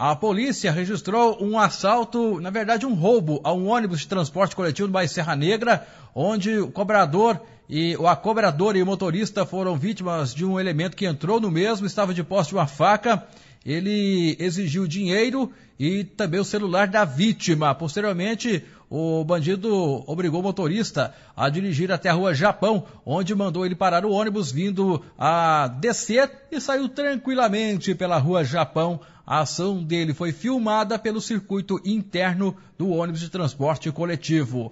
A polícia registrou um assalto, na verdade um roubo, a um ônibus de transporte coletivo do bairro Serra Negra, onde o cobrador e a cobradora e o motorista foram vítimas de um elemento que entrou no mesmo, estava de posse de uma faca ele exigiu dinheiro e também o celular da vítima. Posteriormente, o bandido obrigou o motorista a dirigir até a rua Japão, onde mandou ele parar o ônibus vindo a descer e saiu tranquilamente pela rua Japão. A ação dele foi filmada pelo circuito interno do ônibus de transporte coletivo.